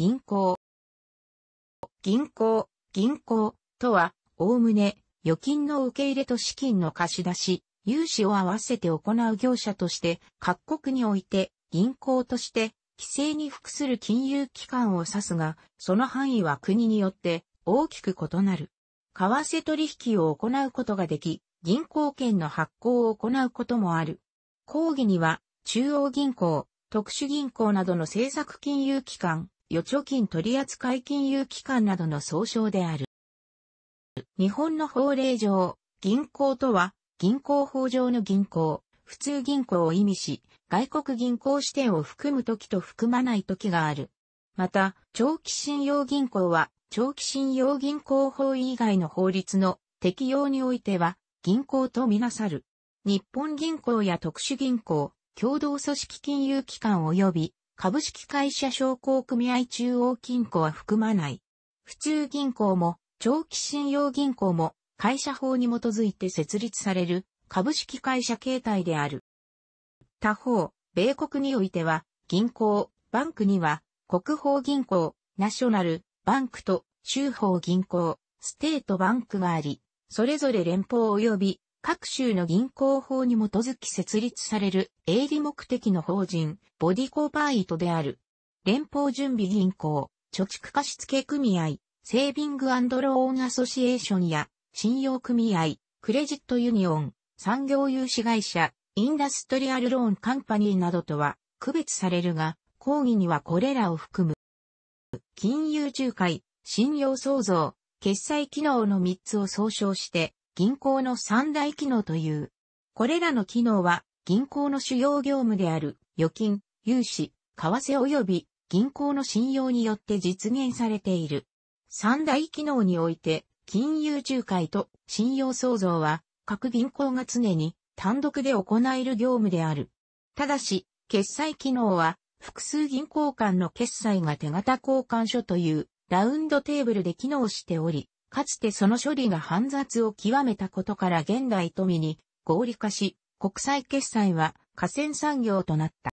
銀行。銀行、銀行とは、おおむね、預金の受け入れと資金の貸し出し、融資を合わせて行う業者として、各国において、銀行として、規制に服する金融機関を指すが、その範囲は国によって大きく異なる。為替取引を行うことができ、銀行券の発行を行うこともある。講義には、中央銀行、特殊銀行などの政策金融機関、預貯金取扱金融機関などの総称である。日本の法令上、銀行とは、銀行法上の銀行、普通銀行を意味し、外国銀行支店を含む時と含まない時がある。また、長期信用銀行は、長期信用銀行法以外の法律の適用においては、銀行とみなさる。日本銀行や特殊銀行、共同組織金融機関及び株式会社商工組合中央金庫は含まない。府中銀行も、長期信用銀行も、会社法に基づいて設立される、株式会社形態である。他方、米国においては、銀行、バンクには、国宝銀行、ナショナル、バンクと、州法銀行、ステートバンクがあり、それぞれ連邦及び各州の銀行法に基づき設立される営利目的の法人、ボディコーパイトである。連邦準備銀行、貯蓄貸付組合、セービングローンアソシエーションや、信用組合、クレジットユニオン、産業融資会社、インダストリアルローンカンパニーなどとは区別されるが、講義にはこれらを含む。金融仲介、信用創造、決済機能の3つを総称して、銀行の三大機能という。これらの機能は、銀行の主要業務である、預金、融資、為替及び銀行の信用によって実現されている。三大機能において、金融仲介と信用創造は、各銀行が常に単独で行える業務である。ただし、決済機能は、複数銀行間の決済が手形交換所というラウンドテーブルで機能しており、かつてその処理が煩雑を極めたことから現代富に合理化し、国際決済は河川産業となった。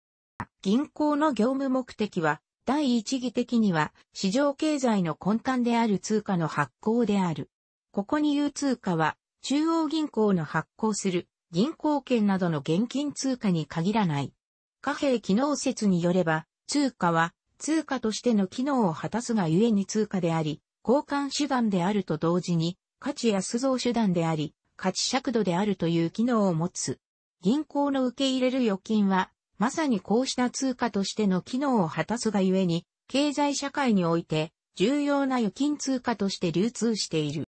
銀行の業務目的は、第一義的には市場経済の根幹である通貨の発行である。ここに言う通貨は、中央銀行の発行する銀行券などの現金通貨に限らない。貨幣機能説によれば、通貨は通貨としての機能を果たすがゆえに通貨であり、交換手段であると同時に、価値や安造手段であり、価値尺度であるという機能を持つ。銀行の受け入れる預金は、まさにこうした通貨としての機能を果たすがゆえに、経済社会において重要な預金通貨として流通している。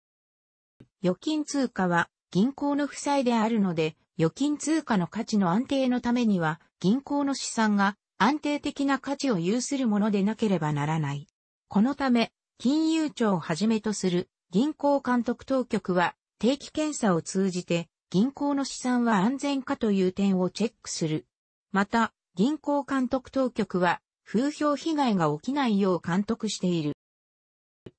預金通貨は銀行の負債であるので、預金通貨の価値の安定のためには、銀行の資産が安定的な価値を有するものでなければならない。このため、金融庁をはじめとする銀行監督当局は定期検査を通じて銀行の資産は安全かという点をチェックする。また、銀行監督当局は風評被害が起きないよう監督している。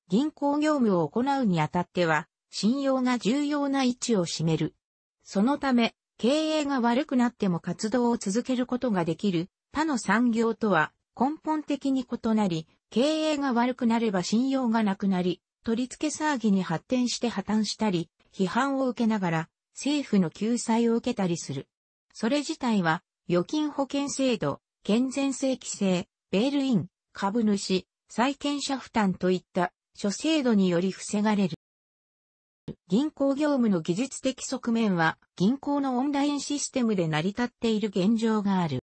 銀行業務を行うにあたっては、信用が重要な位置を占める。そのため、経営が悪くなっても活動を続けることができる他の産業とは根本的に異なり、経営が悪くなれば信用がなくなり、取り付け騒ぎに発展して破綻したり、批判を受けながら政府の救済を受けたりする。それ自体は預金保険制度、健全性規制、ベールイン、株主、債権者負担といった諸制度により防がれる。銀行業務の技術的側面は銀行のオンラインシステムで成り立っている現状がある。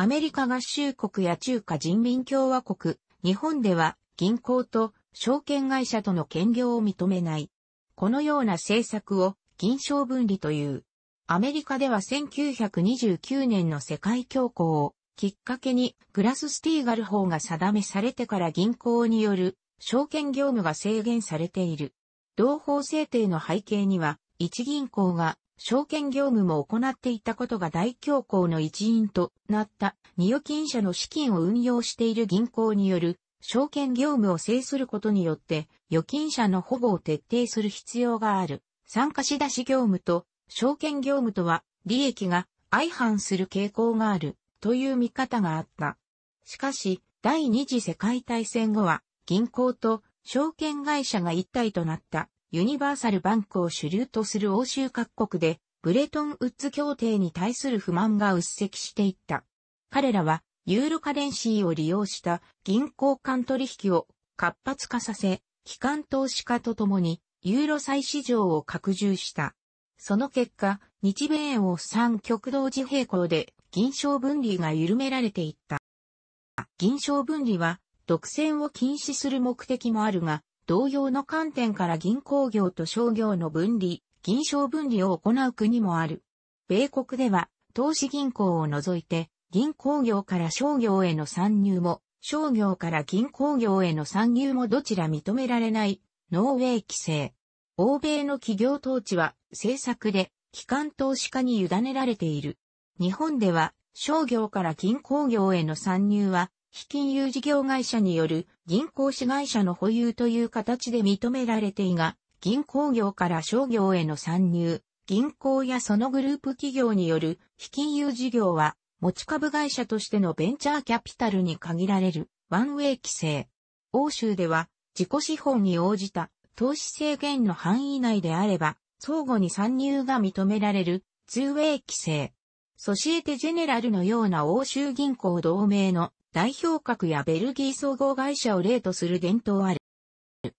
アメリカ合衆国や中華人民共和国、日本では銀行と証券会社との兼業を認めない。このような政策を銀賞分離という。アメリカでは1929年の世界恐慌をきっかけにグラススティーガル法が定めされてから銀行による証券業務が制限されている。同法制定の背景には、一銀行が証券業務も行っていたことが大恐慌の一因となった二預金者の資金を運用している銀行による証券業務を制することによって預金者の保護を徹底する必要がある。参加し出し業務と証券業務とは利益が相反する傾向があるという見方があった。しかし第二次世界大戦後は銀行と証券会社が一体となった。ユニバーサルバンクを主流とする欧州各国で、ブレトンウッズ協定に対する不満が鬱積していった。彼らは、ユーロカレンシーを利用した銀行間取引を活発化させ、機関投資家と共にユーロ債市場を拡充した。その結果、日米を三極同時並行で銀賞分離が緩められていった。銀賞分離は独占を禁止する目的もあるが、同様の観点から銀行業と商業の分離、銀商分離を行う国もある。米国では、投資銀行を除いて、銀行業から商業への参入も、商業から銀行業への参入もどちら認められない、ノーウェイ規制。欧米の企業統治は政策で機関投資家に委ねられている。日本では商業から銀行業への参入は非金融事業会社による銀行子会社の保有という形で認められていが、銀行業から商業への参入、銀行やそのグループ企業による非金融事業は持ち株会社としてのベンチャーキャピタルに限られるワンウェイ規制。欧州では自己資本に応じた投資制限の範囲内であれば相互に参入が認められるツーウェイ規制。ソシエテジェネラルのような欧州銀行同盟の代表格やベルギー総合会社を例とする伝統ある。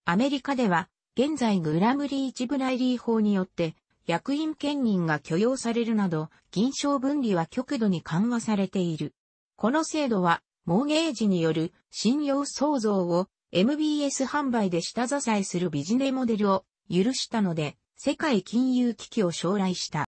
アメリカでは、現在グラムリー・チブライリー法によって、役員兼任が許容されるなど、銀賞分離は極度に緩和されている。この制度は、モーゲージによる信用創造を MBS 販売で下支えするビジネモデルを許したので、世界金融危機を将来した。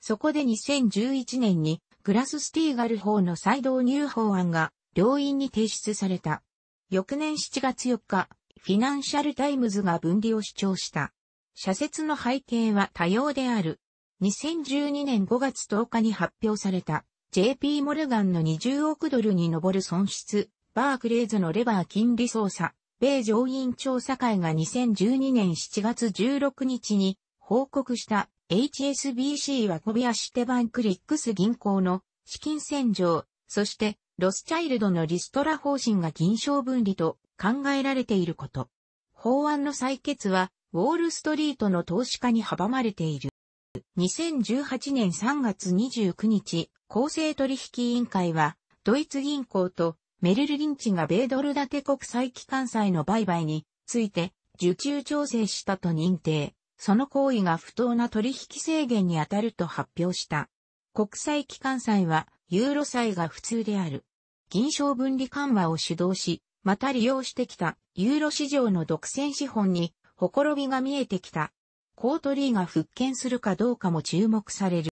そこで2011年にグラススティーガル法の再導入法案が、両院に提出された。翌年7月4日、フィナンシャルタイムズが分離を主張した。社説の背景は多様である。2012年5月10日に発表された JP モルガンの20億ドルに上る損失、バークレーズのレバー金利操作、米上院調査会が2012年7月16日に報告した HSBC はコビアシテバンクリックス銀行の資金洗浄、そしてロスチャイルドのリストラ方針が銀賞分離と考えられていること。法案の採決はウォールストリートの投資家に阻まれている。2018年3月29日、公正取引委員会は、ドイツ銀行とメルル・リンチが米ドル建て国際機関債の売買について受注調整したと認定。その行為が不当な取引制限に当たると発表した。国際機関債はユーロ債が普通である。銀賞分離緩和を主導し、また利用してきたユーロ市場の独占資本に、ほころびが見えてきた。コートリーが復権するかどうかも注目される。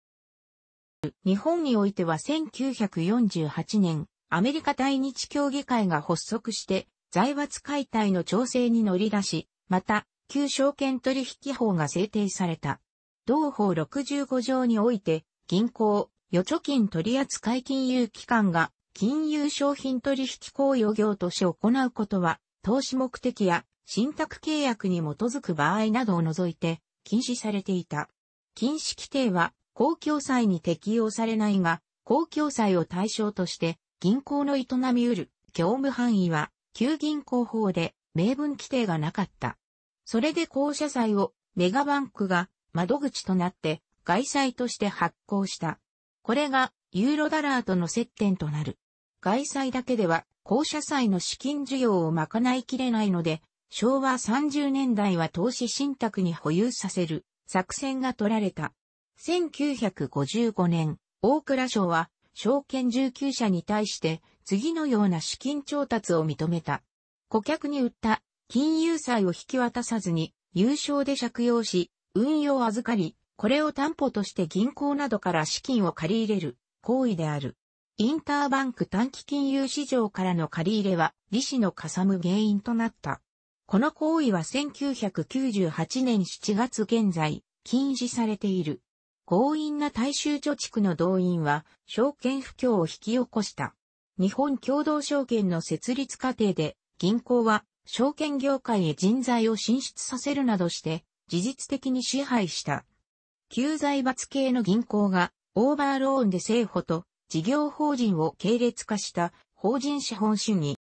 日本においては1948年、アメリカ対日協議会が発足して、財閥解体の調整に乗り出し、また、旧証券取引法が制定された。同法65条において、銀行、預貯金取扱金融機関が、金融商品取引行為を業として行うことは、投資目的や信託契約に基づく場合などを除いて、禁止されていた。禁止規定は、公共債に適用されないが、公共債を対象として、銀行の営みうる、業務範囲は、旧銀行法で、明文規定がなかった。それで公社債をメガバンクが窓口となって外債として発行した。これがユーロダラーとの接点となる。外債だけでは公社債の資金需要を賄いきれないので、昭和30年代は投資信託に保有させる作戦が取られた。1955年、大倉省は証券19社に対して次のような資金調達を認めた。顧客に売った金融債を引き渡さずに、有償で借用し、運用預かり、これを担保として銀行などから資金を借り入れる行為である。インターバンク短期金融市場からの借り入れは利子のかさむ原因となった。この行為は1998年7月現在禁止されている。強引な大衆貯蓄の動員は証券不況を引き起こした。日本共同証券の設立過程で銀行は証券業界へ人材を進出させるなどして、事実的に支配した。旧財閥系の銀行が、オーバーローンで政府と事業法人を系列化した法人資本主義。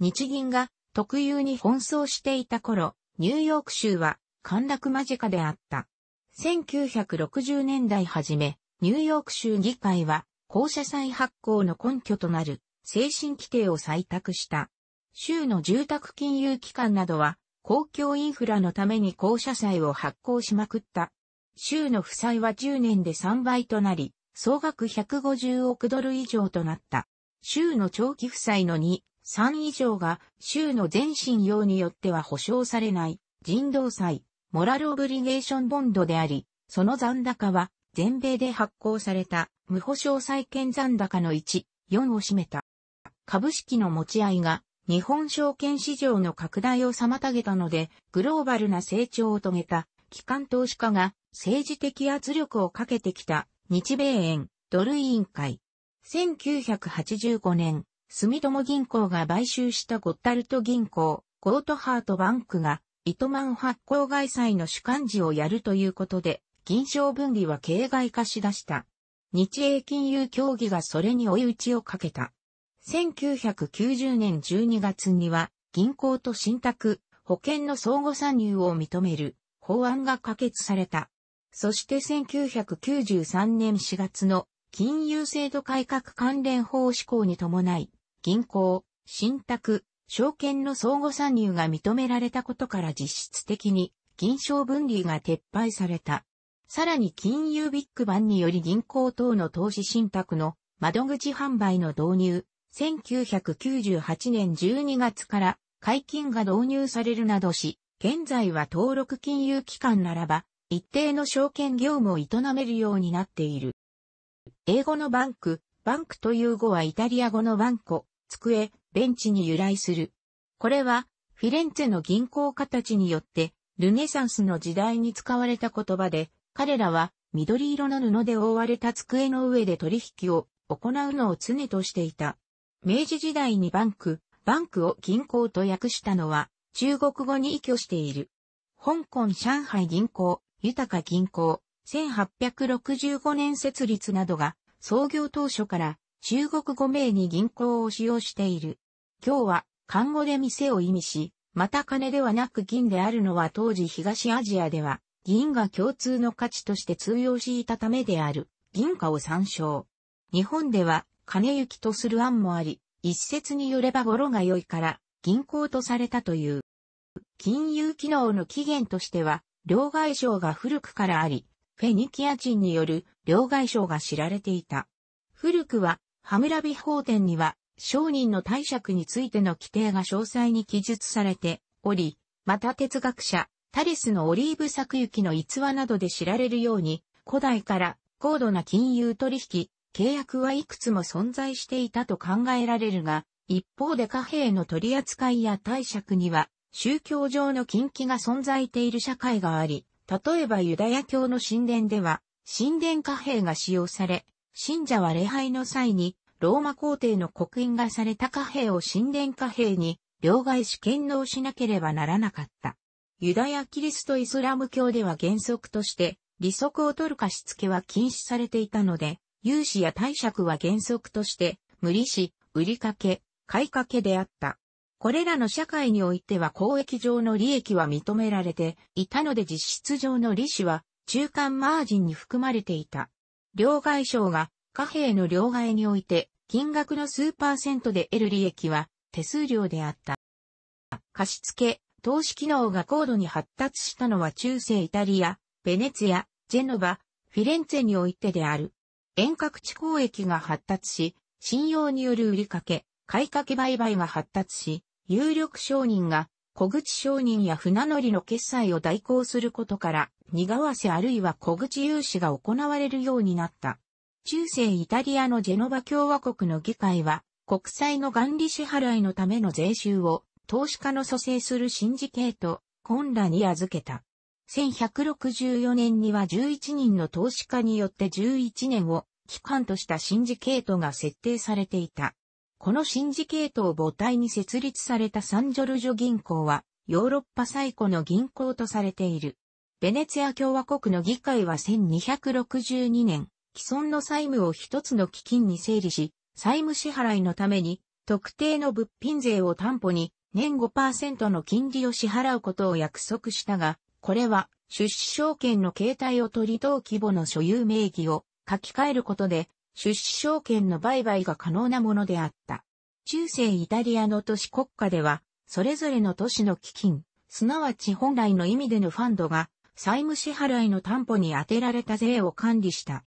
日銀が特有に奔走していた頃、ニューヨーク州は陥落間近であった。1960年代初め、ニューヨーク州議会は、公社債発行の根拠となる精神規定を採択した。州の住宅金融機関などは、公共インフラのために公社債を発行しまくった。州の負債は10年で3倍となり、総額150億ドル以上となった。州の長期負債の2、3以上が州の全信用によっては保証されない人道債、モラルオブリゲーションボンドであり、その残高は全米で発行された無保証債権残高の1、4を占めた。株式の持ち合いが日本証券市場の拡大を妨げたので、グローバルな成長を遂げた、機関投資家が政治的圧力をかけてきた、日米円、ドル委員会。1985年、住友銀行が買収したゴッタルト銀行、ゴートハートバンクが、糸満発行外債の主幹事をやるということで、銀賞分離は形骸化しだした。日英金融協議がそれに追い打ちをかけた。1990年12月には、銀行と信託、保険の相互参入を認める法案が可決された。そして1993年4月の金融制度改革関連法施行に伴い、銀行、信託、証券の相互参入が認められたことから実質的に銀賞分離が撤廃された。さらに金融ビッグバンにより銀行等の投資信託の窓口販売の導入、1998年12月から解禁が導入されるなどし、現在は登録金融機関ならば、一定の証券業務を営めるようになっている。英語のバンク、バンクという語はイタリア語のバンコ、机、ベンチに由来する。これは、フィレンツェの銀行家たちによって、ルネサンスの時代に使われた言葉で、彼らは緑色の布で覆われた机の上で取引を行うのを常としていた。明治時代にバンク、バンクを銀行と訳したのは、中国語に依拠している。香港上海銀行、豊か銀行、1865年設立などが、創業当初から中国語名に銀行を使用している。今日は、漢語で店を意味し、また金ではなく銀であるのは当時東アジアでは、銀が共通の価値として通用していたためである、銀貨を参照。日本では、金行きとする案もあり、一説によれば語呂が良いから、銀行とされたという。金融機能の起源としては、両外省が古くからあり、フェニキア人による両外省が知られていた。古くは、ハムラビ法典には、商人の貸借についての規定が詳細に記述されており、また哲学者、タレスのオリーブ作行きの逸話などで知られるように、古代から高度な金融取引、契約はいくつも存在していたと考えられるが、一方で貨幣の取り扱いや貸借には、宗教上の禁忌が存在している社会があり、例えばユダヤ教の神殿では、神殿貨幣が使用され、信者は礼拝の際に、ローマ皇帝の刻印がされた貨幣を神殿貨幣に、両替し献納しなければならなかった。ユダヤキリストイスラム教では原則として、利息を取る貸付は禁止されていたので、融資や貸借は原則として、無利子、売りかけ、買掛であった。これらの社会においては公益上の利益は認められていたので実質上の利子は中間マージンに含まれていた。両外省が貨幣の両替において金額の数パーセントで得る利益は手数料であった。貸付、投資機能が高度に発達したのは中世イタリア、ベネツィア、ジェノバ、フィレンツェにおいてである。遠隔地交易が発達し、信用による売りかけ、買いかけ売買が発達し、有力商人が小口商人や船乗りの決済を代行することから、合わせあるいは小口融資が行われるようになった。中世イタリアのジェノバ共和国の議会は、国債の元利支払いのための税収を、投資家の蘇生するシンジケート、コンラに預けた。1164年には11人の投資家によって11年を期間としたシンジケートが設定されていた。このシンジケートを母体に設立されたサンジョルジョ銀行はヨーロッパ最古の銀行とされている。ベネツィア共和国の議会は1262年、既存の債務を一つの基金に整理し、債務支払いのために特定の物品税を担保に年5%の金利を支払うことを約束したが、これは、出資証券の形態を取り等規模の所有名義を書き換えることで、出資証券の売買が可能なものであった。中世イタリアの都市国家では、それぞれの都市の基金、すなわち本来の意味でのファンドが、債務支払いの担保に充てられた税を管理した。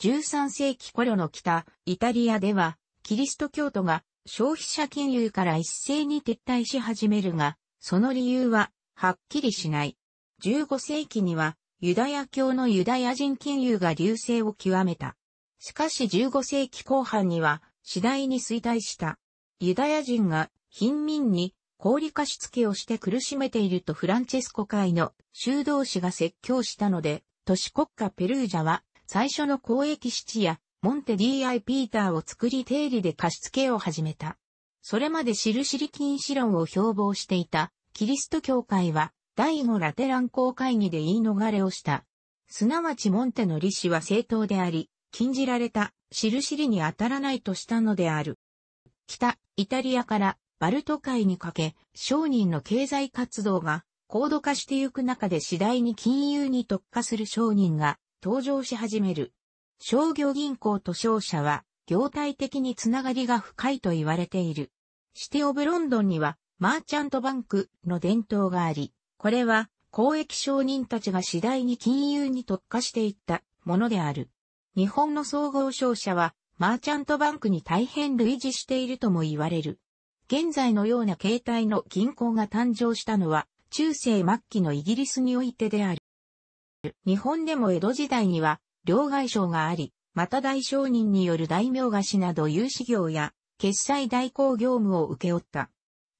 13世紀頃の北、イタリアでは、キリスト教徒が消費者金融から一斉に撤退し始めるが、その理由ははっきりしない。15世紀には、ユダヤ教のユダヤ人金融が流星を極めた。しかし15世紀後半には、次第に衰退した。ユダヤ人が、貧民に、氷貸貸付をして苦しめているとフランチェスコ会の修道士が説教したので、都市国家ペルージャは最初の公益質やモンテディ・アイ・ピーターを作り定理で貸付を始めた。それまで印るり禁止論を標榜していたキリスト教会は第5ラテラン公会議で言い逃れをした。すなわちモンテの利子は正当であり、禁じられた、しるしりに当たらないとしたのである。北、イタリアからバルト海にかけ、商人の経済活動が高度化してゆく中で次第に金融に特化する商人が登場し始める。商業銀行と商社は業態的につながりが深いと言われている。シテオブロンドンにはマーチャントバンクの伝統があり、これは公益商人たちが次第に金融に特化していったものである。日本の総合商社はマーチャントバンクに大変類似しているとも言われる。現在のような形態の銀行が誕生したのは中世末期のイギリスにおいてである。日本でも江戸時代には両外商があり、また大商人による大名菓子など有資業や決済代行業務を請け負った。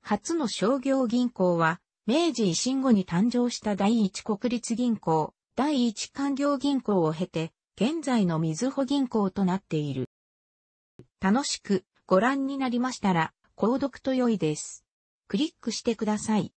初の商業銀行は、明治維新後に誕生した第一国立銀行、第一官業銀行を経て、現在のみずほ銀行となっている。楽しくご覧になりましたら、購読と良いです。クリックしてください。